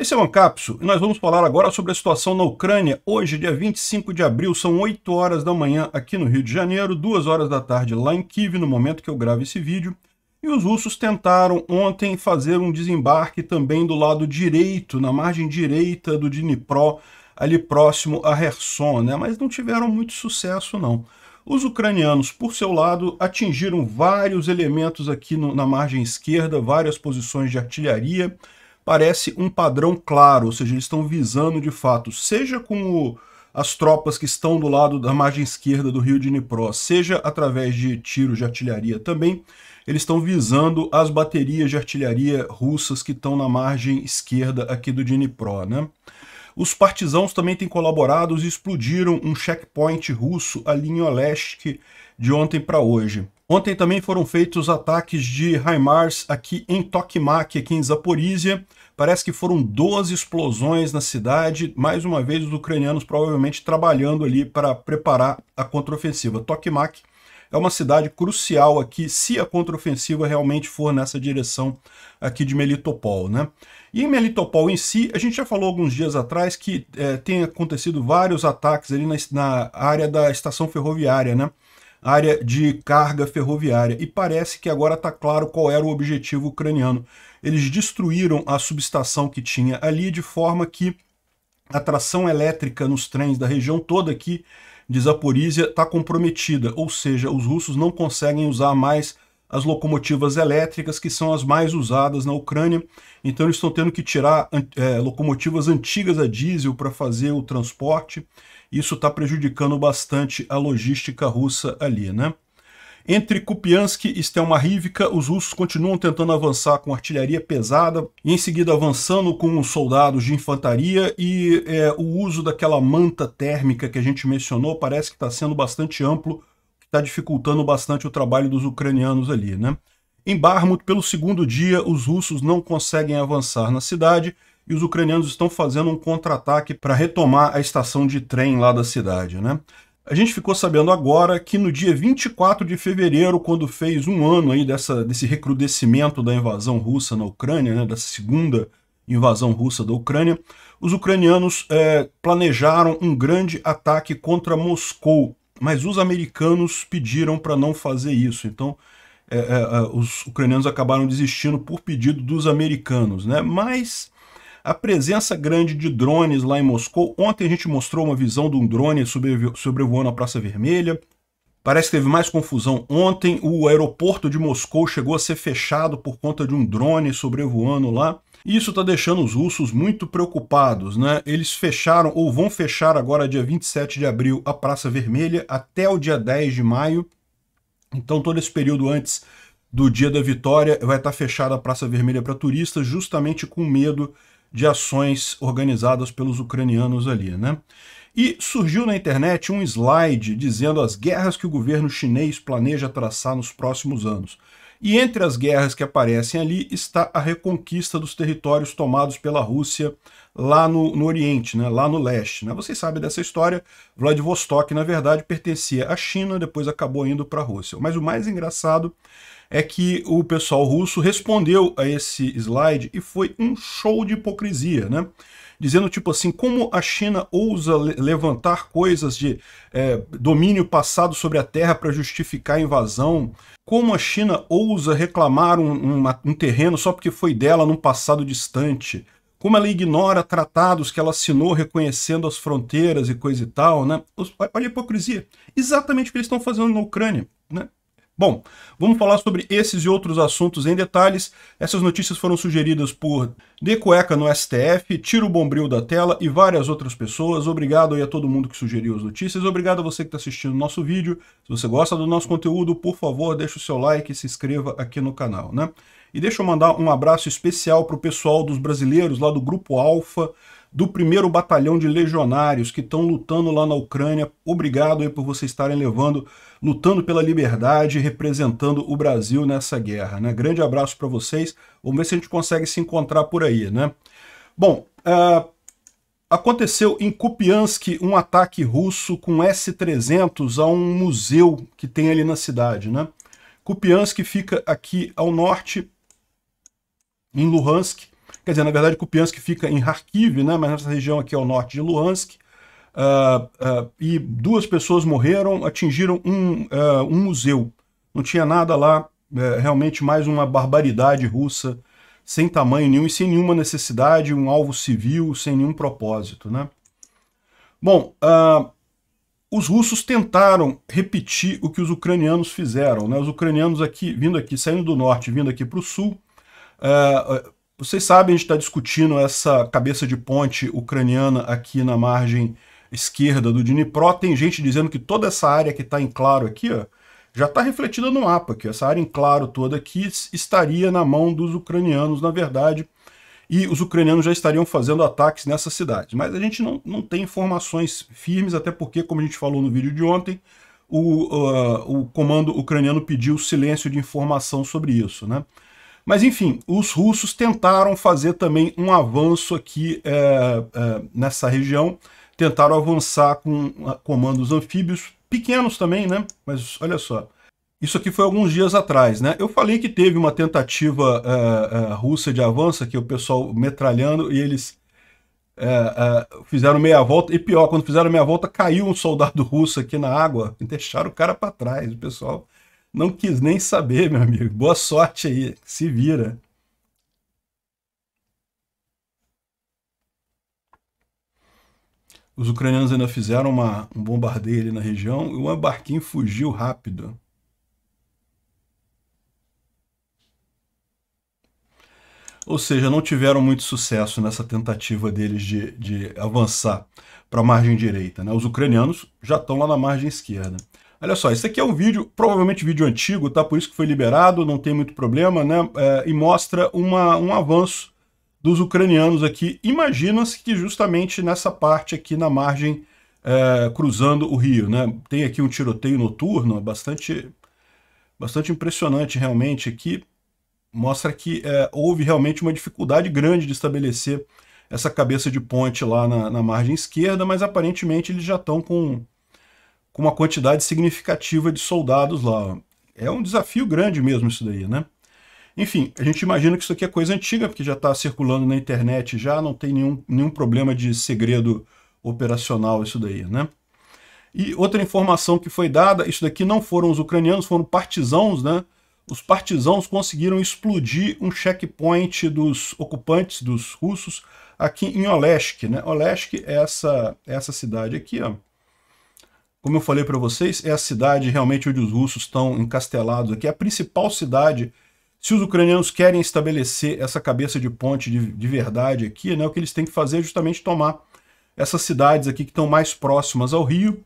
Esse é o Ancapsu e nós vamos falar agora sobre a situação na Ucrânia. Hoje, dia 25 de abril, são 8 horas da manhã aqui no Rio de Janeiro, 2 horas da tarde lá em Kiev, no momento que eu gravo esse vídeo. E os russos tentaram ontem fazer um desembarque também do lado direito, na margem direita do Dnipro, ali próximo a Kherson, né? mas não tiveram muito sucesso não. Os ucranianos, por seu lado, atingiram vários elementos aqui no, na margem esquerda, várias posições de artilharia, parece um padrão claro, ou seja, eles estão visando de fato, seja com as tropas que estão do lado da margem esquerda do rio Dnipro, seja através de tiros de artilharia também, eles estão visando as baterias de artilharia russas que estão na margem esquerda aqui do Dnipro, né? Os partisãos também têm colaborado e explodiram um checkpoint russo ali em Olesk de ontem para hoje. Ontem também foram feitos ataques de HIMARS aqui em Tokmak, aqui em Zaporizhia, Parece que foram 12 explosões na cidade, mais uma vez os ucranianos provavelmente trabalhando ali para preparar a contraofensiva. Tokmak é uma cidade crucial aqui, se a contraofensiva realmente for nessa direção aqui de Melitopol, né? E em Melitopol em si, a gente já falou alguns dias atrás que é, tem acontecido vários ataques ali na, na área da estação ferroviária, né? Área de carga ferroviária. E parece que agora está claro qual era o objetivo ucraniano eles destruíram a subestação que tinha ali, de forma que a tração elétrica nos trens da região toda aqui de Zaporizhia está comprometida, ou seja, os russos não conseguem usar mais as locomotivas elétricas, que são as mais usadas na Ucrânia. Então eles estão tendo que tirar é, locomotivas antigas a diesel para fazer o transporte. Isso está prejudicando bastante a logística russa ali, né? Entre Kupiansk e Stelmarivka, os russos continuam tentando avançar com artilharia pesada, e em seguida avançando com soldados de infantaria e é, o uso daquela manta térmica que a gente mencionou parece que está sendo bastante amplo, está dificultando bastante o trabalho dos ucranianos ali, né? Em Barmut, pelo segundo dia, os russos não conseguem avançar na cidade e os ucranianos estão fazendo um contra-ataque para retomar a estação de trem lá da cidade, né? A gente ficou sabendo agora que no dia 24 de fevereiro, quando fez um ano aí dessa, desse recrudescimento da invasão russa na Ucrânia, né, dessa segunda invasão russa da Ucrânia, os ucranianos é, planejaram um grande ataque contra Moscou, mas os americanos pediram para não fazer isso. Então, é, é, é, os ucranianos acabaram desistindo por pedido dos americanos, né? Mas a presença grande de drones lá em Moscou. Ontem a gente mostrou uma visão de um drone sobrevoando a Praça Vermelha. Parece que teve mais confusão ontem. O aeroporto de Moscou chegou a ser fechado por conta de um drone sobrevoando lá. Isso está deixando os russos muito preocupados, né? Eles fecharam ou vão fechar agora, dia 27 de abril, a Praça Vermelha até o dia 10 de maio. Então, todo esse período antes do dia da vitória, vai estar tá fechada a Praça Vermelha para turistas, justamente com medo de ações organizadas pelos ucranianos ali, né? E surgiu na internet um slide dizendo as guerras que o governo chinês planeja traçar nos próximos anos. E entre as guerras que aparecem ali está a reconquista dos territórios tomados pela Rússia lá no, no Oriente, né, lá no leste. Né? Vocês sabem dessa história, Vladivostok, na verdade, pertencia à China, depois acabou indo para a Rússia. Mas o mais engraçado é que o pessoal russo respondeu a esse slide e foi um show de hipocrisia, né? Dizendo tipo assim, como a China ousa levantar coisas de é, domínio passado sobre a terra para justificar a invasão, como a China ousa reclamar um, um, um terreno só porque foi dela num passado distante, como ela ignora tratados que ela assinou reconhecendo as fronteiras e coisa e tal, né? Olha a hipocrisia. Exatamente o que eles estão fazendo na Ucrânia, né? Bom, vamos falar sobre esses e outros assuntos em detalhes. Essas notícias foram sugeridas por De Cueca no STF, Tiro Bombril da Tela e várias outras pessoas. Obrigado aí a todo mundo que sugeriu as notícias. Obrigado a você que está assistindo o nosso vídeo. Se você gosta do nosso conteúdo, por favor, deixe o seu like e se inscreva aqui no canal, né? E deixa eu mandar um abraço especial para o pessoal dos brasileiros lá do Grupo Alfa, do primeiro batalhão de legionários que estão lutando lá na Ucrânia. Obrigado aí por vocês estarem levando, lutando pela liberdade, representando o Brasil nessa guerra. Né? Grande abraço para vocês. Vamos ver se a gente consegue se encontrar por aí, né? Bom, uh, aconteceu em Kupiansk um ataque russo com S-300 a um museu que tem ali na cidade, né? Kupiansk fica aqui ao norte, em Luhansk, Quer dizer, na verdade, Kupiansk fica em Kharkiv, né, mas nessa região aqui ao norte de Luhansk. Uh, uh, e duas pessoas morreram, atingiram um, uh, um museu. Não tinha nada lá, é, realmente mais uma barbaridade russa, sem tamanho nenhum e sem nenhuma necessidade, um alvo civil, sem nenhum propósito. Né? Bom, os russos tentaram repetir o que os ucranianos fizeram. Né? Os ucranianos aqui, vindo aqui, saindo do norte, vindo aqui para o sul, vocês sabem, a gente está discutindo essa cabeça de ponte ucraniana aqui na margem esquerda do Dnipro. Tem gente dizendo que toda essa área que está em claro aqui, ó, já está refletida no mapa, que essa área em claro toda aqui estaria na mão dos ucranianos, na verdade, e os ucranianos já estariam fazendo ataques nessa cidade. Mas a gente não, não tem informações firmes, até porque, como a gente falou no vídeo de ontem, o, uh, o comando ucraniano pediu silêncio de informação sobre isso, né? Mas enfim, os russos tentaram fazer também um avanço aqui é, é, nessa região, tentaram avançar com ah, comandos anfíbios, pequenos também, né? Mas olha só, isso aqui foi alguns dias atrás, né? Eu falei que teve uma tentativa é, é, russa de avanço, que o pessoal metralhando e eles é, é, fizeram meia volta, e pior, quando fizeram meia volta, caiu um soldado russo aqui na água e deixaram o cara para trás. O pessoal não quis nem saber, meu amigo. Boa sorte aí. Se vira. Os ucranianos ainda fizeram uma, um bombardeio ali na região e o barquinho fugiu rápido. Ou seja, não tiveram muito sucesso nessa tentativa deles de, de avançar para a margem direita. Né? Os ucranianos já estão lá na margem esquerda. Olha só, isso aqui é um vídeo, provavelmente vídeo antigo, tá? Por isso que foi liberado, não tem muito problema, né? É, e mostra uma, um avanço dos ucranianos aqui. Imagina-se que justamente nessa parte aqui na margem, é, cruzando o rio, né? Tem aqui um tiroteio noturno, é bastante, bastante impressionante realmente aqui. Mostra que é, houve realmente uma dificuldade grande de estabelecer essa cabeça de ponte lá na, na margem esquerda, mas aparentemente eles já estão com com uma quantidade significativa de soldados lá. É um desafio grande mesmo isso daí, né? Enfim, a gente imagina que isso aqui é coisa antiga, porque já está circulando na internet já, não tem nenhum, nenhum problema de segredo operacional isso daí, né? E outra informação que foi dada, isso daqui não foram os ucranianos, foram partisãos, né? Os partisãos conseguiram explodir um checkpoint dos ocupantes, dos russos, aqui em Olesk, né? Olesk é essa, essa cidade aqui, ó. Como eu falei para vocês, é a cidade realmente onde os russos estão encastelados aqui, é a principal cidade. Se os ucranianos querem estabelecer essa cabeça de ponte de, de verdade aqui, né, o que eles têm que fazer é justamente tomar essas cidades aqui que estão mais próximas ao rio,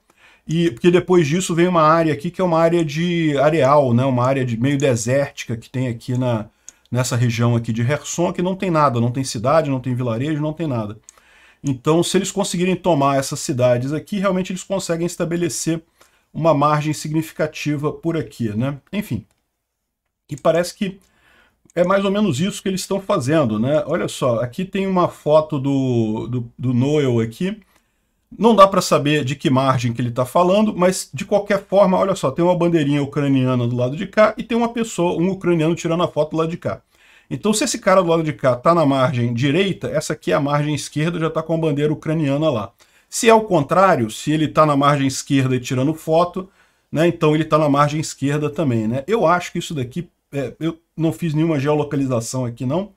e porque depois disso vem uma área aqui que é uma área de areal, né, uma área de meio desértica que tem aqui na, nessa região aqui de Herson, que não tem nada, não tem cidade, não tem vilarejo, não tem nada. Então, se eles conseguirem tomar essas cidades aqui, realmente eles conseguem estabelecer uma margem significativa por aqui, né? Enfim, e parece que é mais ou menos isso que eles estão fazendo, né? Olha só, aqui tem uma foto do, do, do Noel aqui, não dá para saber de que margem que ele está falando, mas de qualquer forma, olha só, tem uma bandeirinha ucraniana do lado de cá e tem uma pessoa, um ucraniano tirando a foto do lado de cá. Então, se esse cara do lado de cá está na margem direita, essa aqui é a margem esquerda, já está com a bandeira ucraniana lá. Se é o contrário, se ele está na margem esquerda e tirando foto, né, então ele está na margem esquerda também. Né? Eu acho que isso daqui, é, eu não fiz nenhuma geolocalização aqui não,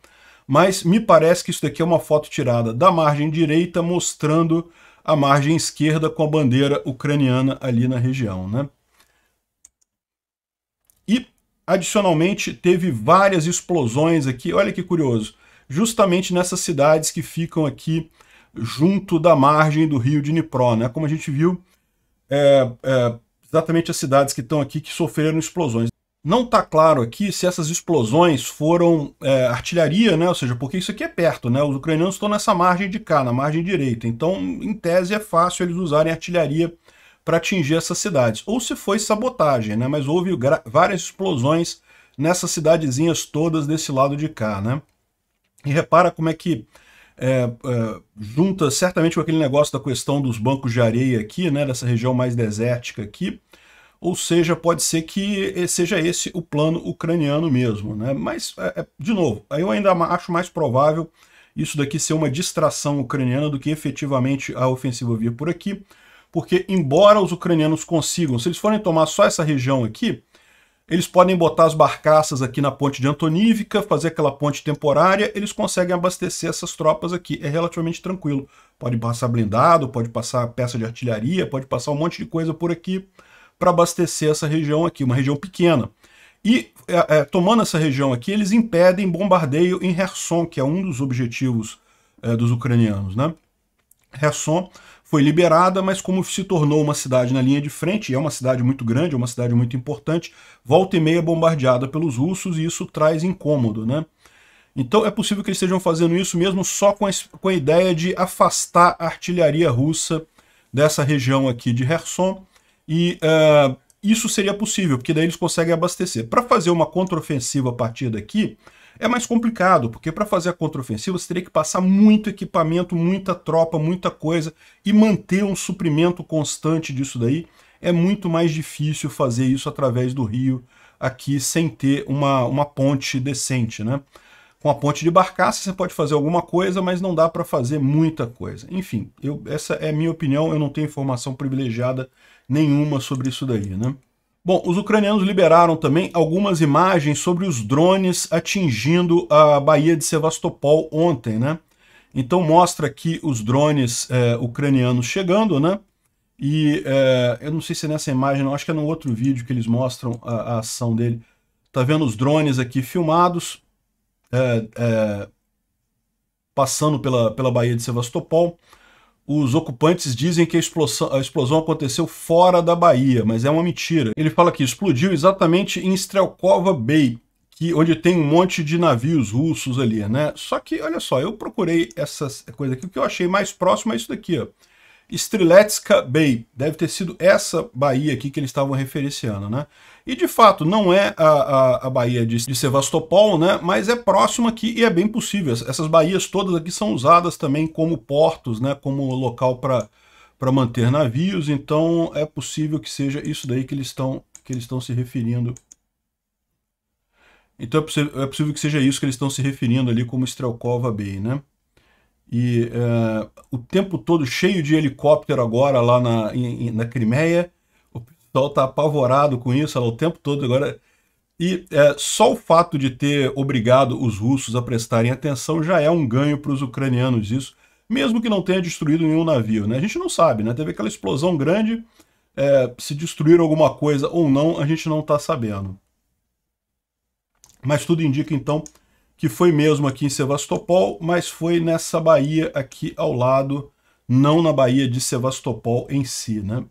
mas me parece que isso daqui é uma foto tirada da margem direita mostrando a margem esquerda com a bandeira ucraniana ali na região. Né? Adicionalmente, teve várias explosões aqui, olha que curioso, justamente nessas cidades que ficam aqui junto da margem do rio Dnipro, né? Como a gente viu, é, é, exatamente as cidades que estão aqui que sofreram explosões. Não está claro aqui se essas explosões foram é, artilharia, né? ou seja, porque isso aqui é perto, né? os ucranianos estão nessa margem de cá, na margem direita, então em tese é fácil eles usarem artilharia para atingir essas cidades. Ou se foi sabotagem, né? Mas houve várias explosões nessas cidadezinhas todas desse lado de cá, né? E repara como é que é, é, junta certamente com aquele negócio da questão dos bancos de areia aqui, né? Dessa região mais desértica aqui. Ou seja, pode ser que seja esse o plano ucraniano mesmo, né? Mas, é, é de novo, eu ainda acho mais provável isso daqui ser uma distração ucraniana do que efetivamente a ofensiva vir por aqui, porque embora os ucranianos consigam, se eles forem tomar só essa região aqui, eles podem botar as barcaças aqui na ponte de Antonívica, fazer aquela ponte temporária, eles conseguem abastecer essas tropas aqui. É relativamente tranquilo. Pode passar blindado, pode passar peça de artilharia, pode passar um monte de coisa por aqui para abastecer essa região aqui, uma região pequena. E é, é, tomando essa região aqui, eles impedem bombardeio em Kherson, que é um dos objetivos é, dos ucranianos. Né? Kherson foi liberada, mas como se tornou uma cidade na linha de frente, e é uma cidade muito grande, é uma cidade muito importante, volta e meia é bombardeada pelos russos, e isso traz incômodo, né? Então é possível que eles estejam fazendo isso mesmo só com a, com a ideia de afastar a artilharia russa dessa região aqui de Kherson, e uh, isso seria possível, porque daí eles conseguem abastecer. Para fazer uma contraofensiva a partir daqui, é mais complicado, porque para fazer a contraofensiva você teria que passar muito equipamento, muita tropa, muita coisa, e manter um suprimento constante disso daí. É muito mais difícil fazer isso através do rio aqui sem ter uma, uma ponte decente, né? Com a ponte de barcaça você pode fazer alguma coisa, mas não dá para fazer muita coisa. Enfim, eu, essa é a minha opinião, eu não tenho informação privilegiada nenhuma sobre isso daí, né? Bom, os ucranianos liberaram também algumas imagens sobre os drones atingindo a Baía de Sevastopol ontem, né? Então mostra aqui os drones é, ucranianos chegando, né? E é, eu não sei se é nessa imagem, não, acho que é no outro vídeo que eles mostram a, a ação dele. Tá vendo os drones aqui filmados, é, passando pela, pela Baía de Sevastopol os ocupantes dizem que a explosão, a explosão, aconteceu fora da Bahia, mas é uma mentira. Ele fala que explodiu exatamente em Strelkova Bay, que, onde tem um monte de navios russos ali, né? Só que, olha só, eu procurei essa coisa aqui, o que eu achei mais próximo é isso daqui, ó. Striletska Bay. Deve ter sido essa baía aqui que eles estavam referenciando, né? E de fato, não é a, a, a baía de, de, Sevastopol, né? Mas é próxima aqui e é bem possível. Essas baías todas aqui são usadas também como portos, né? Como local para manter navios. Então é possível que seja isso daí que eles estão que eles estão se referindo. Então é possível, é possível que seja isso que eles estão se referindo ali como Strelkova Bay, né? e é, o tempo todo cheio de helicóptero agora lá na, em, na Crimeia. O pessoal está apavorado com isso, ela, o tempo todo agora. E é, só o fato de ter obrigado os russos a prestarem atenção já é um ganho para os ucranianos isso, mesmo que não tenha destruído nenhum navio. Né? A gente não sabe, né? teve aquela explosão grande, é, se destruir alguma coisa ou não, a gente não está sabendo. Mas tudo indica, então, que foi mesmo aqui em Sevastopol, mas foi nessa baía aqui ao lado, não na baía de Sevastopol em si, né?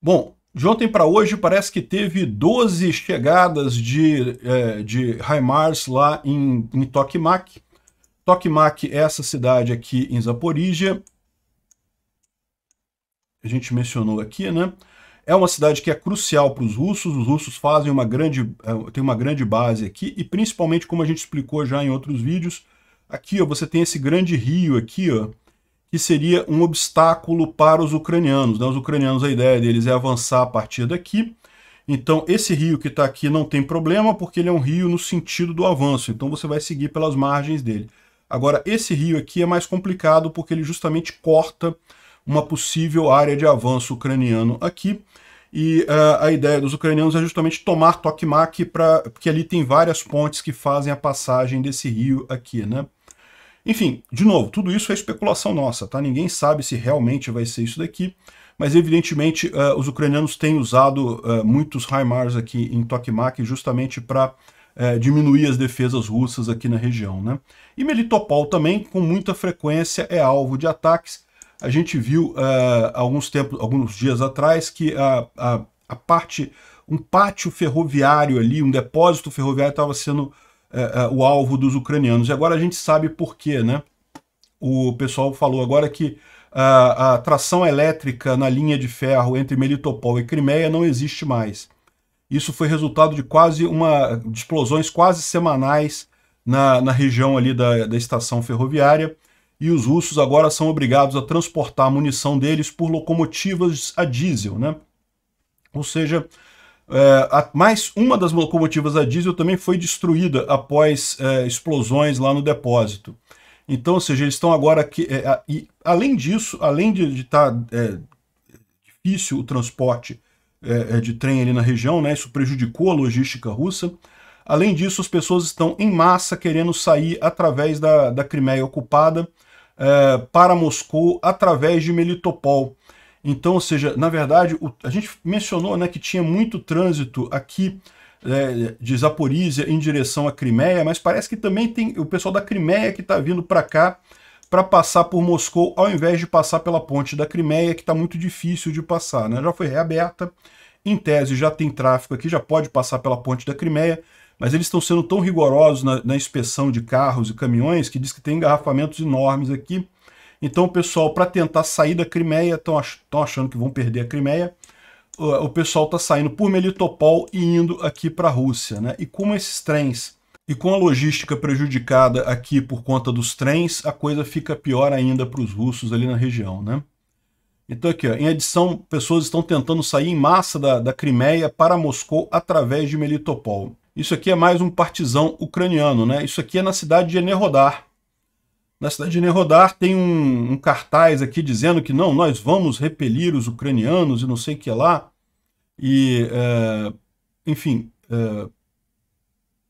Bom, de ontem para hoje parece que teve 12 chegadas de, é, de HIMARS lá em, em Tokmak. Tokmak é essa cidade aqui em Zaporígia. A gente mencionou aqui, né? É uma cidade que é crucial para os russos, os russos fazem uma grande, é, tem uma grande base aqui, e principalmente, como a gente explicou já em outros vídeos, aqui ó, você tem esse grande rio aqui, ó, que seria um obstáculo para os ucranianos. Né? Os ucranianos, a ideia deles é avançar a partir daqui, então esse rio que está aqui não tem problema, porque ele é um rio no sentido do avanço, então você vai seguir pelas margens dele. Agora, esse rio aqui é mais complicado porque ele justamente corta uma possível área de avanço ucraniano aqui. E uh, a ideia dos ucranianos é justamente tomar Tokmak, pra, porque ali tem várias pontes que fazem a passagem desse rio aqui, né? Enfim, de novo, tudo isso é especulação nossa, tá? Ninguém sabe se realmente vai ser isso daqui, mas evidentemente uh, os ucranianos têm usado uh, muitos HIMARS aqui em Tokmak justamente para uh, diminuir as defesas russas aqui na região, né? E Melitopol também, com muita frequência, é alvo de ataques, a gente viu uh, alguns tempos, alguns dias atrás, que a, a, a, parte, um pátio ferroviário ali, um depósito ferroviário estava sendo uh, uh, o alvo dos ucranianos. E agora a gente sabe por quê, né? O pessoal falou agora que a, a tração elétrica na linha de ferro entre Melitopol e Crimeia não existe mais. Isso foi resultado de quase uma de explosões quase semanais na, na região ali da, da estação ferroviária e os russos agora são obrigados a transportar a munição deles por locomotivas a diesel, né? Ou seja, é, a, mais uma das locomotivas a diesel também foi destruída após é, explosões lá no depósito. Então, ou seja, eles estão agora aqui. É, a, e, além disso, além de estar tá, é, difícil o transporte é, é, de trem ali na região, né, isso prejudicou a logística russa. Além disso, as pessoas estão em massa querendo sair através da, da Crimeia ocupada é, para Moscou através de Melitopol. Então, ou seja, na verdade, o, a gente mencionou né, que tinha muito trânsito aqui é, de Zaporizhia em direção à Crimeia, mas parece que também tem o pessoal da Crimeia que está vindo para cá para passar por Moscou, ao invés de passar pela ponte da Crimeia, que está muito difícil de passar. Né? Já foi reaberta, em tese já tem tráfego aqui, já pode passar pela ponte da Crimeia, mas eles estão sendo tão rigorosos na, na, inspeção de carros e caminhões que diz que tem engarrafamentos enormes aqui. Então, o pessoal, para tentar sair da Crimeia, estão ach achando que vão perder a Crimeia. O, o pessoal está saindo por Melitopol e indo aqui para a Rússia. Né? E como esses trens e com a logística prejudicada aqui por conta dos trens, a coisa fica pior ainda para os russos ali na região. Né? Então aqui, ó, em adição, pessoas estão tentando sair em massa da, da Crimeia para Moscou através de Melitopol. Isso aqui é mais um partizão ucraniano, né? Isso aqui é na cidade de Enerodar. Na cidade de Enerodar tem um, um, cartaz aqui dizendo que não, nós vamos repelir os ucranianos e não sei o que lá. E, é, enfim, é,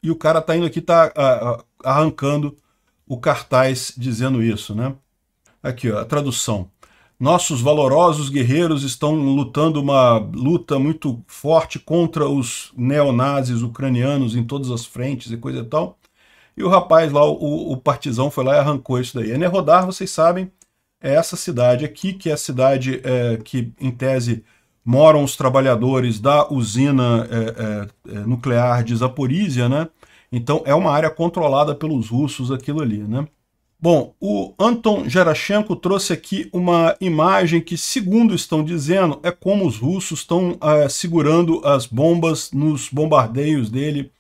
e o cara tá indo aqui, tá a, a, arrancando o cartaz dizendo isso, né? Aqui, ó, a tradução. Nossos valorosos guerreiros estão lutando uma luta muito forte contra os neonazis ucranianos em todas as frentes e coisa e tal. E o rapaz lá, o, o partizão, foi lá e arrancou isso daí. É Nerodar, vocês sabem, é essa cidade aqui, que é a cidade é, que, em tese, moram os trabalhadores da usina é, é, é nuclear de Zaporizhia, né? Então é uma área controlada pelos russos aquilo ali, né? Bom, o Anton Gerashenko trouxe aqui uma imagem que, segundo estão dizendo, é como os russos estão é, segurando as bombas nos bombardeios dele,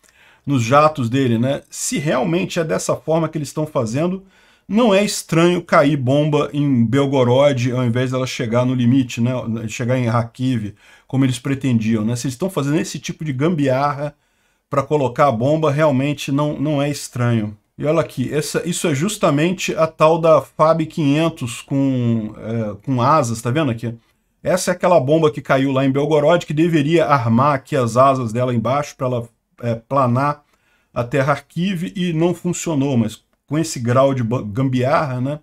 nos jatos dele, né? Se realmente é dessa forma que eles estão fazendo, não é estranho cair bomba em Belgorod ao invés dela chegar no limite, né? Chegar em Kharkiv, como eles pretendiam, né? Se eles estão fazendo esse tipo de gambiarra para colocar a bomba, realmente não, não é estranho. E olha aqui, essa, isso é justamente a tal da FAB 500 com, é, com asas, tá vendo aqui? Essa é aquela bomba que caiu lá em Belgorod, que deveria armar aqui as asas dela embaixo para ela é, planar a Terra Arquive e não funcionou, mas com esse grau de gambiarra, né,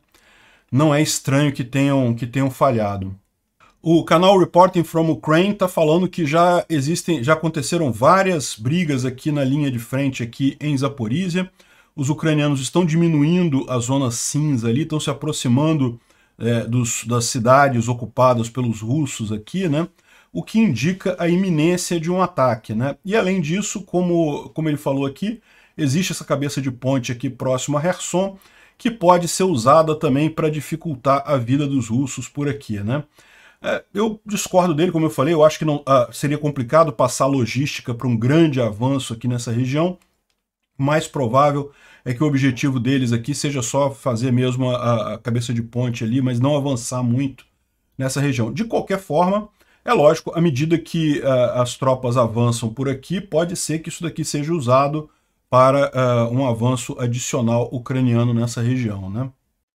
não é estranho que tenham, que tenham falhado. O canal Reporting from Ukraine está falando que já existem, já aconteceram várias brigas aqui na linha de frente aqui em Zaporizhia, os ucranianos estão diminuindo a zona cinza ali, estão se aproximando é, dos, das cidades ocupadas pelos russos aqui, né? O que indica a iminência de um ataque, né? E além disso, como, como ele falou aqui, existe essa cabeça de ponte aqui próximo a Kherson, que pode ser usada também para dificultar a vida dos russos por aqui, né? É, eu discordo dele, como eu falei, eu acho que não, ah, seria complicado passar logística para um grande avanço aqui nessa região, mais provável é que o objetivo deles aqui seja só fazer mesmo a, a cabeça de ponte ali, mas não avançar muito nessa região. De qualquer forma, é lógico, à medida que uh, as tropas avançam por aqui, pode ser que isso daqui seja usado para uh, um avanço adicional ucraniano nessa região. Né?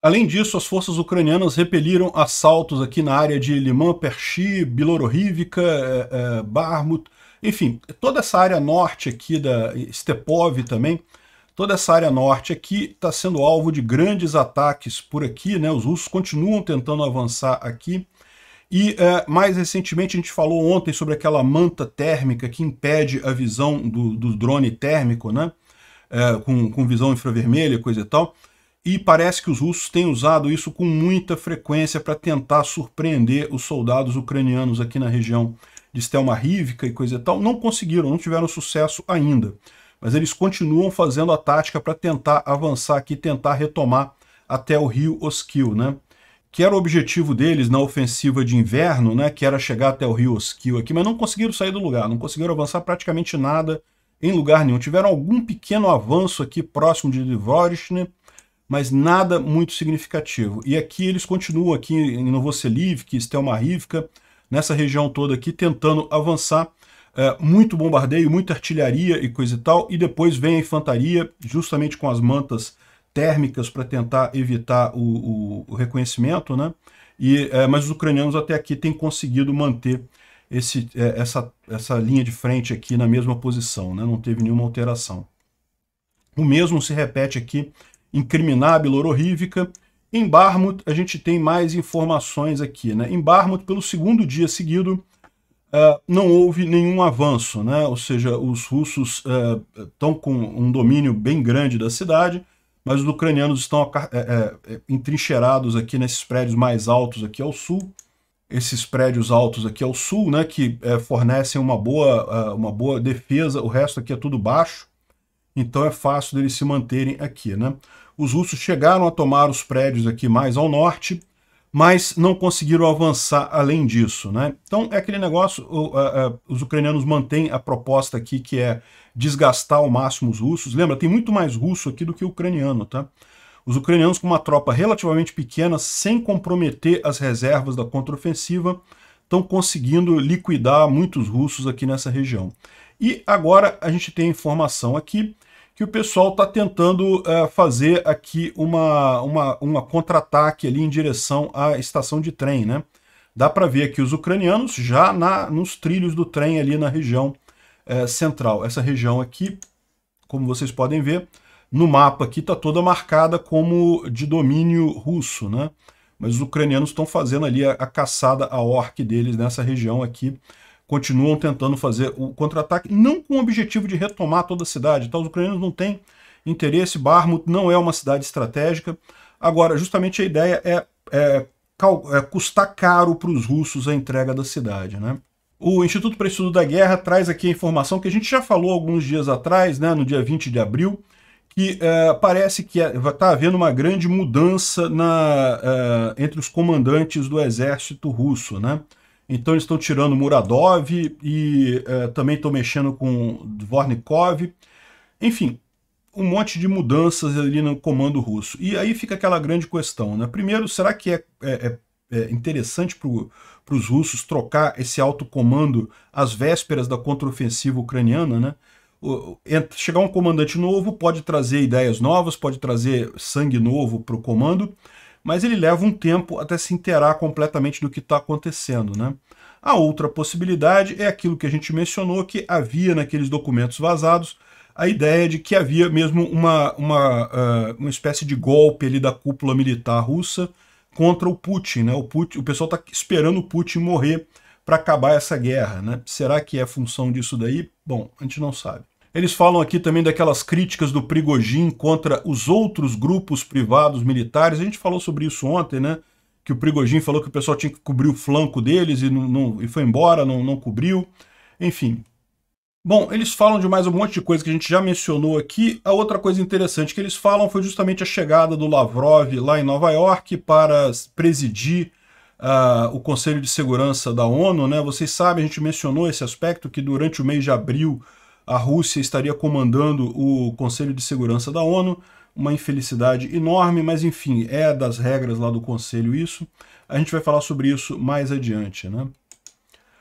Além disso, as forças ucranianas repeliram assaltos aqui na área de Liman, Perchi, Bilororivka, uh, é, é, Barmut, enfim, toda essa área norte aqui da Stepov também, toda essa área norte aqui está sendo alvo de grandes ataques por aqui, né? Os russos continuam tentando avançar aqui. E é, mais recentemente a gente falou ontem sobre aquela manta térmica que impede a visão do, do drone térmico, né? É, com, com visão infravermelha, coisa e tal. E parece que os russos têm usado isso com muita frequência para tentar surpreender os soldados ucranianos aqui na região de Stelma Rivka e coisa e tal, não conseguiram, não tiveram sucesso ainda. Mas eles continuam fazendo a tática para tentar avançar aqui, tentar retomar até o rio Oskil, né? que era o objetivo deles na ofensiva de inverno, né, que era chegar até o rio Oskil aqui, mas não conseguiram sair do lugar, não conseguiram avançar praticamente nada em lugar nenhum. Tiveram algum pequeno avanço aqui próximo de Dvorishne, mas nada muito significativo. E aqui eles continuam aqui em Novoseliv, Stelma Rivka, nessa região toda aqui, tentando avançar. É, muito bombardeio, muita artilharia e coisa e tal, e depois vem a infantaria, justamente com as mantas térmicas para tentar evitar o, o, o, reconhecimento, né? E, é, mas os ucranianos até aqui têm conseguido manter esse, é, essa, essa linha de frente aqui na mesma posição, né? não teve nenhuma alteração. O mesmo se repete aqui em Criminá, em Barmouth, a gente tem mais informações aqui. Né? Em Barmouth, pelo segundo dia seguido, uh, não houve nenhum avanço. Né? Ou seja, os russos uh, estão com um domínio bem grande da cidade, mas os ucranianos estão eh, entrincheirados aqui nesses prédios mais altos aqui ao sul. Esses prédios altos aqui ao sul, né, que fornecem uma boa, uma boa defesa, o resto aqui é tudo baixo, então é fácil deles se manterem aqui. Né? Os russos chegaram a tomar os prédios aqui mais ao norte, mas não conseguiram avançar além disso. Né? Então é aquele negócio, os ucranianos mantêm a proposta aqui que é desgastar ao máximo os russos. Lembra, tem muito mais russo aqui do que ucraniano, tá? Os ucranianos com uma tropa relativamente pequena, sem comprometer as reservas da contraofensiva, estão conseguindo liquidar muitos russos aqui nessa região. E agora a gente tem a informação aqui que o pessoal está tentando é, fazer aqui uma, uma, uma contra-ataque ali em direção à estação de trem, né? Dá para ver aqui os ucranianos já na, nos trilhos do trem ali na região é, central. Essa região aqui, como vocês podem ver, no mapa aqui está toda marcada como de domínio russo, né? Mas os ucranianos estão fazendo ali a, a caçada a orc deles nessa região aqui, continuam tentando fazer o contra-ataque, não com o objetivo de retomar toda a cidade. Então, os ucranianos não têm interesse, Barmut não é uma cidade estratégica. Agora, justamente a ideia é, é, é custar caro para os russos a entrega da cidade. Né? O Instituto para Estudo da Guerra traz aqui a informação que a gente já falou alguns dias atrás, né, no dia 20 de abril, que é, parece que está é, havendo uma grande mudança na, é, entre os comandantes do exército russo. Né? Então eles estão tirando Muradov e é, também estão mexendo com Dvornikov. Enfim, um monte de mudanças ali no comando russo. E aí fica aquela grande questão, né? Primeiro, será que é, é, é, é interessante para os russos trocar esse alto comando às vésperas da contraofensiva ucraniana, né? O, chegar um comandante novo pode trazer ideias novas, pode trazer sangue novo para o comando, mas ele leva um tempo até se inteirar completamente do que está acontecendo. Né? A outra possibilidade é aquilo que a gente mencionou, que havia naqueles documentos vazados a ideia de que havia mesmo uma, uma, uma espécie de golpe ali da cúpula militar russa contra o Putin. Né? O, Putin, o pessoal está esperando o Putin morrer para acabar essa guerra. Né? Será que é função disso daí? Bom, a gente não sabe. Eles falam aqui também daquelas críticas do Prigojin contra os outros grupos privados militares. A gente falou sobre isso ontem, né? Que o Prigojin falou que o pessoal tinha que cobrir o flanco deles e, não, não, e foi embora, não, não cobriu. Enfim. Bom, eles falam de mais um monte de coisa que a gente já mencionou aqui. A outra coisa interessante que eles falam foi justamente a chegada do Lavrov lá em Nova York para presidir Uh, o Conselho de Segurança da ONU, né? Vocês sabem, a gente mencionou esse aspecto que durante o mês de abril a Rússia estaria comandando o Conselho de Segurança da ONU, uma infelicidade enorme, mas enfim, é das regras lá do Conselho isso. A gente vai falar sobre isso mais adiante. Né?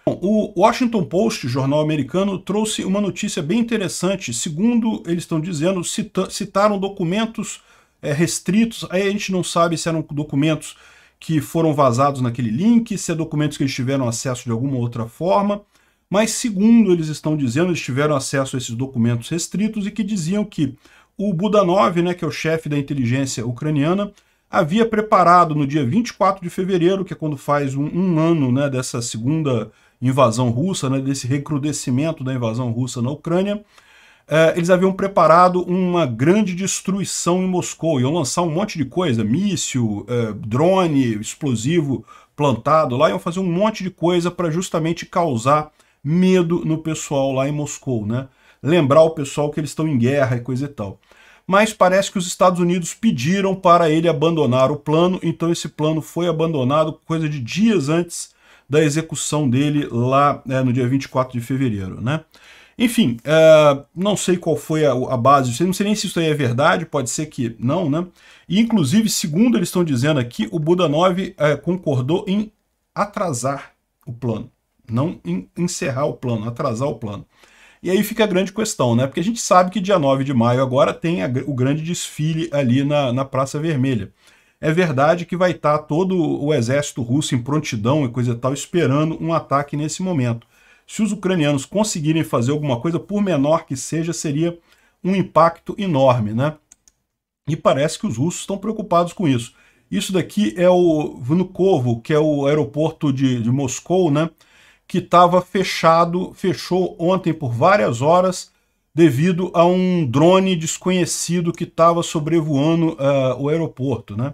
Bom, o Washington Post, jornal americano, trouxe uma notícia bem interessante. Segundo eles estão dizendo, cita citaram documentos é, restritos, aí a gente não sabe se eram documentos que foram vazados naquele link, se é documentos que eles tiveram acesso de alguma outra forma, mas segundo eles estão dizendo, eles tiveram acesso a esses documentos restritos e que diziam que o Budanov, né, que é o chefe da inteligência ucraniana, havia preparado no dia 24 de fevereiro, que é quando faz um, um ano né, dessa segunda invasão russa, né, desse recrudescimento da invasão russa na Ucrânia, eh, eles haviam preparado uma grande destruição em Moscou, iam lançar um monte de coisa, míssil, eh, drone, explosivo plantado lá, iam fazer um monte de coisa para justamente causar medo no pessoal lá em Moscou, né? Lembrar o pessoal que eles estão em guerra e coisa e tal. Mas parece que os Estados Unidos pediram para ele abandonar o plano, então esse plano foi abandonado coisa de dias antes da execução dele lá é, no dia 24 de fevereiro, né? Enfim, uh, não sei qual foi a, a base, não sei nem se isso aí é verdade, pode ser que não, né? E, inclusive, segundo eles estão dizendo aqui, o Budanov uh, concordou em atrasar o plano não encerrar o plano, atrasar o plano. E aí fica a grande questão, né? Porque a gente sabe que dia 9 de maio agora tem a, o grande desfile ali na, na Praça Vermelha. É verdade que vai estar tá todo o exército russo em prontidão e coisa e tal, esperando um ataque nesse momento. Se os ucranianos conseguirem fazer alguma coisa, por menor que seja, seria um impacto enorme, né? E parece que os russos estão preocupados com isso. Isso daqui é o Vnukovo, que é o aeroporto de, de Moscou, né? que estava fechado, fechou ontem por várias horas devido a um drone desconhecido que estava sobrevoando uh, o aeroporto, né?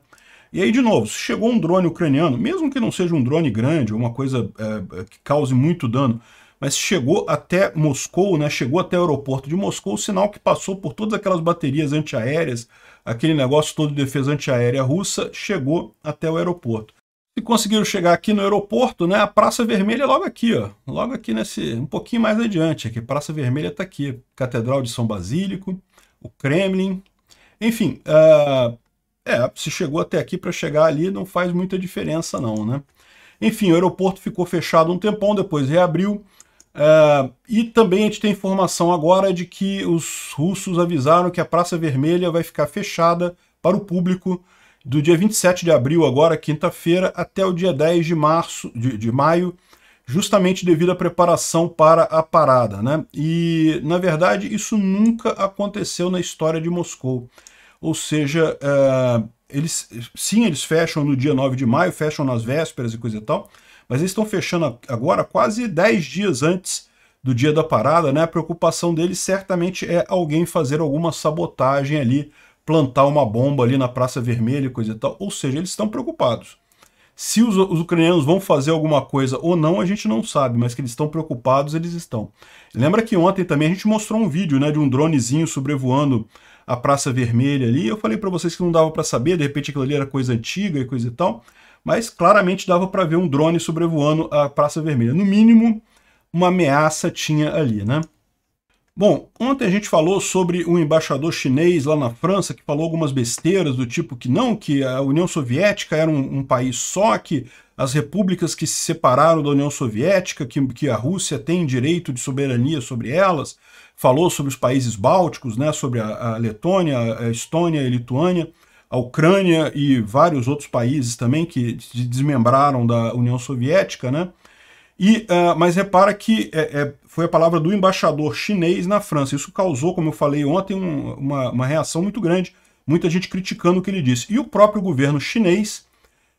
E aí, de novo, se chegou um drone ucraniano, mesmo que não seja um drone grande, uma coisa eh, que cause muito dano, mas chegou até Moscou, né? Chegou até o aeroporto de Moscou, o sinal que passou por todas aquelas baterias antiaéreas, aquele negócio todo de defesa antiaérea russa, chegou até o aeroporto conseguiram chegar aqui no aeroporto, né? A Praça Vermelha é logo aqui, ó. Logo aqui nesse. um pouquinho mais adiante. Aqui. Praça Vermelha está aqui. Catedral de São Basílico, o Kremlin. Enfim, uh, é, se chegou até aqui para chegar ali, não faz muita diferença, não, né? Enfim, o aeroporto ficou fechado um tempão, depois reabriu. Uh, e também a gente tem informação agora de que os russos avisaram que a Praça Vermelha vai ficar fechada para o público do dia 27 de abril, agora quinta-feira, até o dia 10 de março, de, de maio, justamente devido à preparação para a parada. Né? E, na verdade, isso nunca aconteceu na história de Moscou. Ou seja, eh, eles, sim, eles fecham no dia 9 de maio, fecham nas vésperas e coisa e tal, mas eles estão fechando agora quase 10 dias antes do dia da parada, né? A preocupação deles certamente é alguém fazer alguma sabotagem ali plantar uma bomba ali na Praça Vermelha e coisa e tal. Ou seja, eles estão preocupados. Se os, os, ucranianos vão fazer alguma coisa ou não, a gente não sabe, mas que eles estão preocupados, eles estão. Lembra que ontem também a gente mostrou um vídeo né, de um dronezinho sobrevoando a Praça Vermelha ali. Eu falei para vocês que não dava para saber, de repente aquilo ali era coisa antiga e coisa e tal, mas claramente dava para ver um drone sobrevoando a Praça Vermelha. No mínimo, uma ameaça tinha ali, né? Bom, ontem a gente falou sobre um embaixador chinês lá na França que falou algumas besteiras do tipo que não, que a União Soviética era um, um país só, que as repúblicas que se separaram da União Soviética, que, que a Rússia tem direito de soberania sobre elas, falou sobre os países bálticos, né, sobre a, a Letônia, a Estônia e Lituânia, a Ucrânia e vários outros países também que se desmembraram da União Soviética, né? E, uh, mas repara que é, é, foi a palavra do embaixador chinês na França. Isso causou, como eu falei ontem, um, uma, uma, reação muito grande, muita gente criticando o que ele disse. E o próprio governo chinês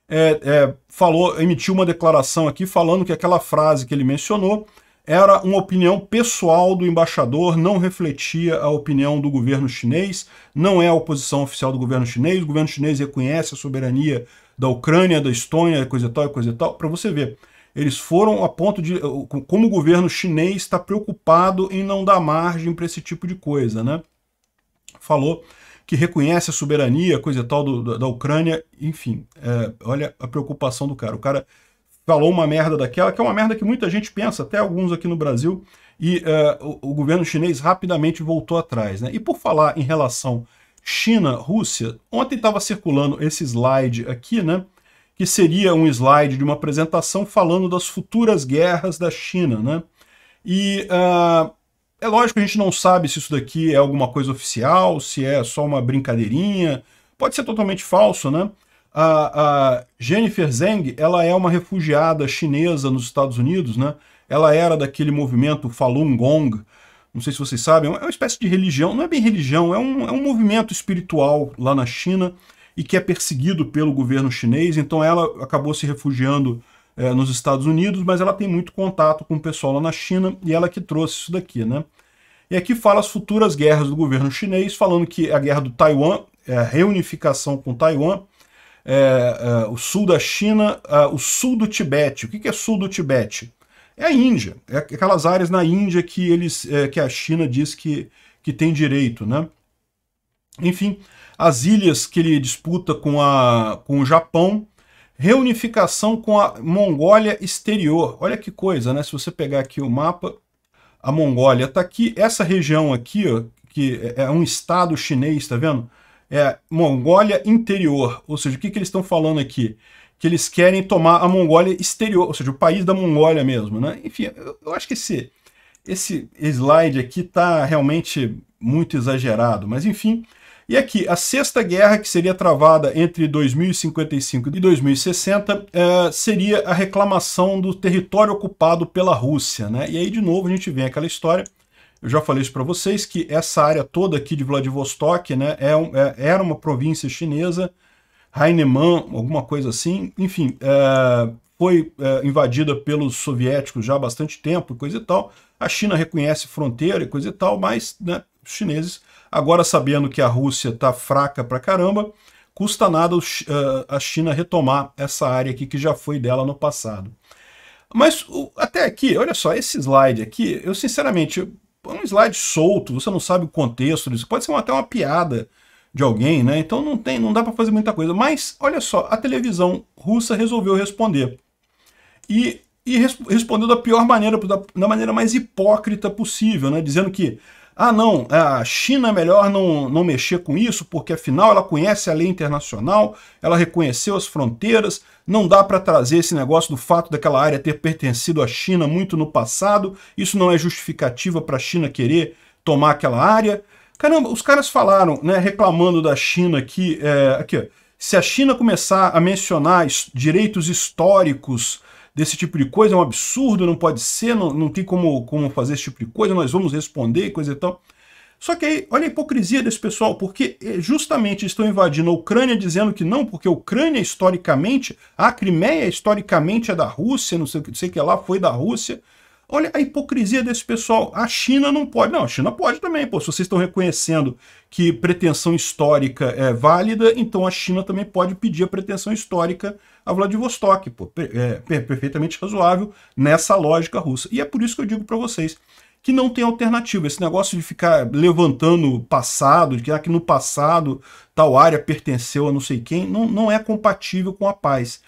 é, é, falou, emitiu uma declaração aqui falando que aquela frase que ele mencionou era uma opinião pessoal do embaixador, não refletia a opinião do governo chinês, não é a oposição oficial do governo chinês, o governo chinês reconhece a soberania da Ucrânia, da Estônia, coisa e tal, coisa e tal, para você ver eles foram a ponto de. Como o governo chinês está preocupado em não dar margem para esse tipo de coisa, né? Falou que reconhece a soberania, coisa tal do, da Ucrânia, enfim, é, olha a preocupação do cara. O cara falou uma merda daquela, que é uma merda que muita gente pensa, até alguns aqui no Brasil, e é, o, o, governo chinês rapidamente voltou atrás. Né? E por falar em relação China-Rússia, ontem estava circulando esse slide aqui, né? que seria um slide de uma apresentação falando das futuras guerras da China, né? E uh, é lógico que a gente não sabe se isso daqui é alguma coisa oficial, se é só uma brincadeirinha, pode ser totalmente falso, né? A, a, Jennifer Zeng, ela é uma refugiada chinesa nos Estados Unidos, né? Ela era daquele movimento Falun Gong, não sei se vocês sabem, é uma espécie de religião, não é bem religião, é um, é um movimento espiritual lá na China, e que é perseguido pelo governo chinês, então ela acabou se refugiando é, nos Estados Unidos, mas ela tem muito contato com o pessoal lá na China e ela que trouxe isso daqui, né? E aqui fala as futuras guerras do governo chinês, falando que a guerra do Taiwan, é, a reunificação com Taiwan, é, é o sul da China, o sul do Tibete. O que, que é sul do Tibete? é a Índia, é aquelas áreas na Índia que eles, é, que a China diz que, que tem direito, né? Enfim, as ilhas que ele disputa com, a, com o Japão, reunificação com a Mongólia exterior. Olha que coisa, né? Se você pegar aqui o mapa, a Mongólia está aqui. Essa região aqui, ó, que é, é um estado chinês, está vendo? É Mongólia interior. Ou seja, o que, que eles estão falando aqui? Que eles querem tomar a Mongólia exterior, ou seja, o país da Mongólia mesmo, né? Enfim, eu, acho que esse, esse slide aqui está realmente muito exagerado, mas enfim, e aqui, a Sexta Guerra, que seria travada entre 2055 e 2060, é, seria a reclamação do território ocupado pela Rússia. Né? E aí, de novo, a gente vem aquela história eu já falei isso para vocês, que essa área toda aqui de Vladivostok né, é é, era uma província chinesa, Hainemann, alguma coisa assim, enfim, é, foi é, invadida pelos soviéticos já há bastante tempo, coisa e tal. A China reconhece fronteira e coisa e tal, mas né, os chineses Agora, sabendo que a Rússia está fraca para caramba, custa nada eh, a China retomar essa área aqui que já foi dela no passado. Mas até aqui, olha só, esse slide aqui, eu sinceramente, é um slide solto, você não sabe o contexto disso, pode ser até uma piada de alguém, né? Então não tem, não dá para fazer muita coisa. Mas olha só, a televisão russa resolveu responder e, e res, respondeu da pior maneira, da, da maneira mais hipócrita possível, né? Dizendo que ah, não, é, a China é melhor não, não mexer com isso, porque afinal ela conhece a lei internacional, ela reconheceu as fronteiras, não dá para trazer esse negócio do fato daquela área ter pertencido à China muito no passado, isso não é justificativa para a China querer tomar aquela área. Caramba, os caras falaram, né, reclamando da China aqui, é, aqui ó, se a China começar a mencionar direitos históricos desse tipo de coisa, é um absurdo, não pode ser, não, não tem como, como fazer esse tipo de coisa, nós vamos responder, coisa e tal. Só que aí, olha a hipocrisia desse pessoal, porque eh, justamente estão invadindo a Ucrânia dizendo que não, porque a Ucrânia historicamente, a Crimeia historicamente é da Rússia, não sei, não sei o que lá, foi da Rússia, Olha a hipocrisia desse pessoal. A China não pode. Não, a China pode também. Pô, se vocês estão reconhecendo que pretensão histórica é válida, então a China também pode pedir a pretensão histórica a Vladivostok. Pô, é perfeitamente razoável nessa lógica russa. E é por isso que eu digo para vocês que não tem alternativa. Esse negócio de ficar levantando o passado, de ah, que no passado tal área pertenceu a não sei quem, não, não é compatível com a paz.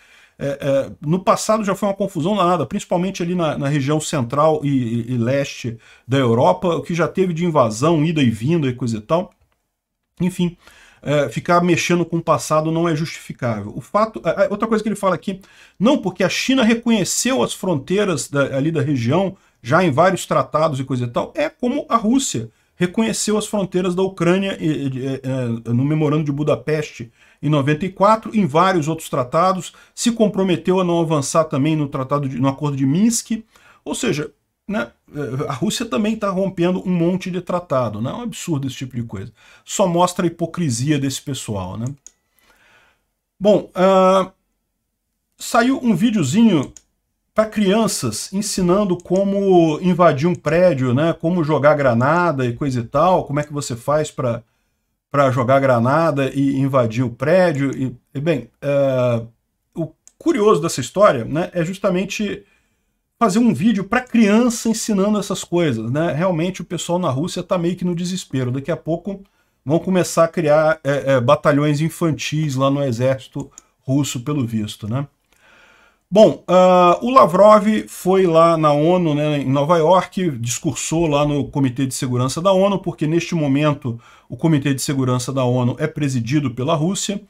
É, é, no passado já foi uma confusão danada, principalmente ali na, na região central e, e, e, leste da Europa, o que já teve de invasão, ida e vinda e coisa e tal. Enfim, é, ficar mexendo com o passado não é justificável. O fato, outra coisa que ele fala aqui, não porque a China reconheceu as fronteiras da, ali da região, já em vários tratados e coisa e tal, é como a Rússia reconheceu as fronteiras da Ucrânia é, é, no Memorando de Budapeste em 94, em vários outros tratados, se comprometeu a não avançar também no tratado de, no acordo de Minsk, ou seja, né, a Rússia também está rompendo um monte de tratado, né? É um absurdo esse tipo de coisa. Só mostra a hipocrisia desse pessoal, né? Bom, uh, saiu um videozinho para crianças ensinando como invadir um prédio, né? Como jogar granada e coisa e tal, como é que você faz para para jogar granada e invadir o prédio. E, e bem, uh, o curioso dessa história né, é justamente fazer um vídeo para criança ensinando essas coisas. Né? Realmente o pessoal na Rússia está meio que no desespero. Daqui a pouco vão começar a criar é, é, batalhões infantis lá no exército russo, pelo visto. Né? Bom, uh, o Lavrov foi lá na ONU, né, em Nova York, discursou lá no Comitê de Segurança da ONU, porque neste momento o Comitê de Segurança da ONU é presidido pela Rússia,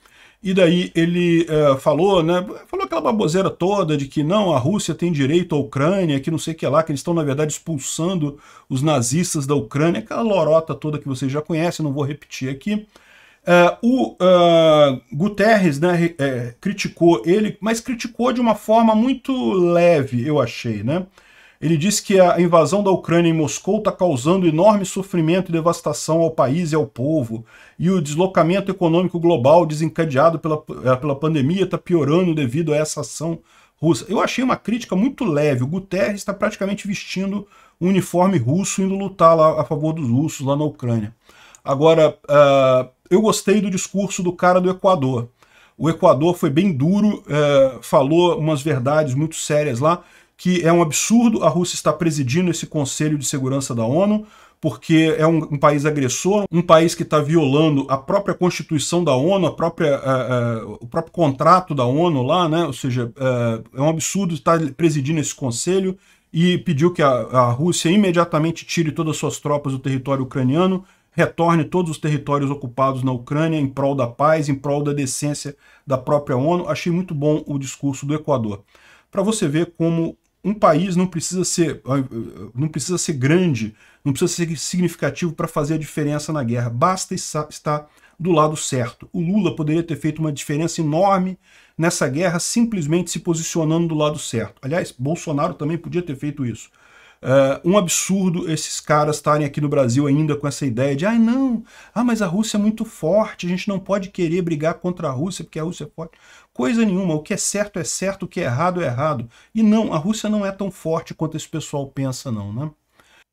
e daí ele uh, falou, né, falou aquela baboseira toda de que não, a Rússia tem direito à Ucrânia, que não sei o que lá, que eles estão, na verdade, expulsando os nazistas da Ucrânia, aquela lorota toda que vocês já conhecem, não vou repetir aqui. Uh, o uh, Guterres né, é, criticou ele, mas criticou de uma forma muito leve, eu achei. Né? Ele disse que a invasão da Ucrânia em Moscou está causando enorme sofrimento e devastação ao país e ao povo, e o deslocamento econômico global desencadeado pela, é, pela pandemia está piorando devido a essa ação russa. Eu achei uma crítica muito leve. O Guterres está praticamente vestindo um uniforme russo, indo lutar lá a favor dos russos lá na Ucrânia. Agora, uh, eu gostei do discurso do cara do Equador. O Equador foi bem duro, é, falou umas verdades muito sérias lá, que é um absurdo a Rússia estar presidindo esse Conselho de Segurança da ONU, porque é um, um país agressor, um país que está violando a própria Constituição da ONU, a própria, é, é, o próprio contrato da ONU lá, né? ou seja, é, é um absurdo estar presidindo esse Conselho e pediu que a, a Rússia imediatamente tire todas as suas tropas do território ucraniano retorne todos os territórios ocupados na Ucrânia em prol da paz, em prol da decência da própria ONU. Achei muito bom o discurso do Equador. Para você ver como um país não precisa ser, eh, eh, não precisa ser grande, não precisa ser significativo para fazer a diferença na guerra. Basta estar do lado certo. O Lula poderia ter feito uma diferença enorme nessa guerra simplesmente se posicionando do lado certo. Aliás, Bolsonaro também podia ter feito isso. Ah, um absurdo esses caras estarem aqui no Brasil ainda com essa ideia de ai ah, não, ah, mas a Rússia é muito forte, a gente não pode querer brigar contra a Rússia porque a Rússia é forte. Coisa nenhuma, o que é certo é certo, o que é errado é errado. E não, a Rússia não é tão forte quanto esse pessoal pensa não, né?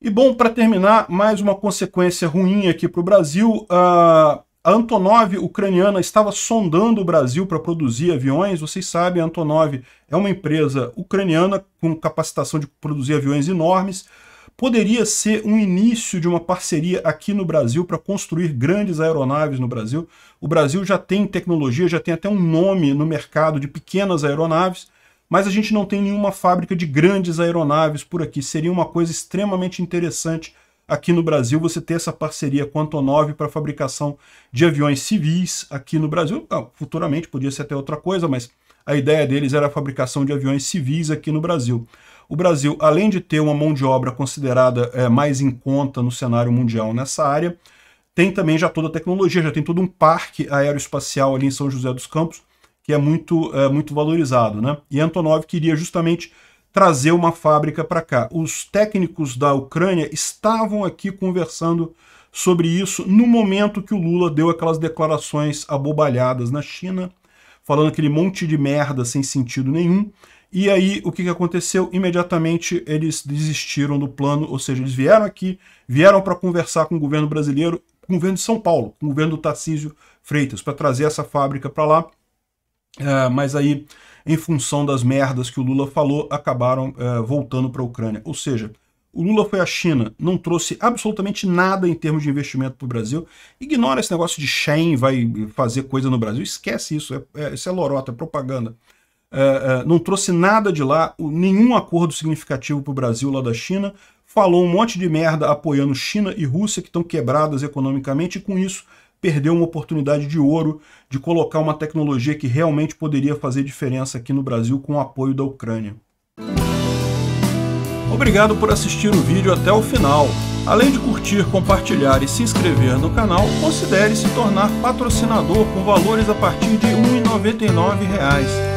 E bom, para terminar, mais uma consequência ruim aqui para o Brasil. Uh, a Antonov ucraniana estava sondando o Brasil para produzir aviões. Vocês sabem, a Antonov é uma empresa ucraniana com capacitação de produzir aviões enormes. Poderia ser um início de uma parceria aqui no Brasil para construir grandes aeronaves no Brasil. O Brasil já tem tecnologia, já tem até um nome no mercado de pequenas aeronaves mas a gente não tem nenhuma fábrica de grandes aeronaves por aqui. Seria uma coisa extremamente interessante aqui no Brasil, você ter essa parceria com a Antonov para fabricação de aviões civis aqui no Brasil. futuramente podia ser até outra coisa, mas a ideia deles era a fabricação de aviões civis aqui no Brasil. O Brasil, além de ter uma mão de obra considerada é, mais em conta no cenário mundial nessa área, tem também já toda a tecnologia, já tem todo um parque aeroespacial ali em São José dos Campos, que é muito, é, muito valorizado. Né? E Antonov queria justamente trazer uma fábrica para cá. Os técnicos da Ucrânia estavam aqui conversando sobre isso no momento que o Lula deu aquelas declarações abobalhadas na China, falando aquele monte de merda sem sentido nenhum. E aí, o que, que aconteceu? Imediatamente eles desistiram do plano, ou seja, eles vieram aqui, vieram para conversar com o governo brasileiro, com o governo de São Paulo, com o governo do Tarcísio Freitas, para trazer essa fábrica para lá. Uh, mas aí em função das merdas que o Lula falou, acabaram é, voltando para a Ucrânia. Ou seja, o Lula foi à China, não trouxe absolutamente nada em termos de investimento para o Brasil. Ignora esse negócio de Shen vai fazer coisa no Brasil. Esquece isso, é, é, isso é lorota, é propaganda. É, não trouxe nada de lá, nenhum acordo significativo para o Brasil lá da China. Falou um monte de merda apoiando China e Rússia, que estão quebradas economicamente, e com isso perdeu uma oportunidade de ouro de colocar uma tecnologia que realmente poderia fazer diferença aqui no Brasil com o apoio da Ucrânia. Obrigado por assistir o vídeo até o final. Além de curtir, compartilhar e se inscrever no canal, considere se tornar patrocinador com valores a partir de R$ 1,99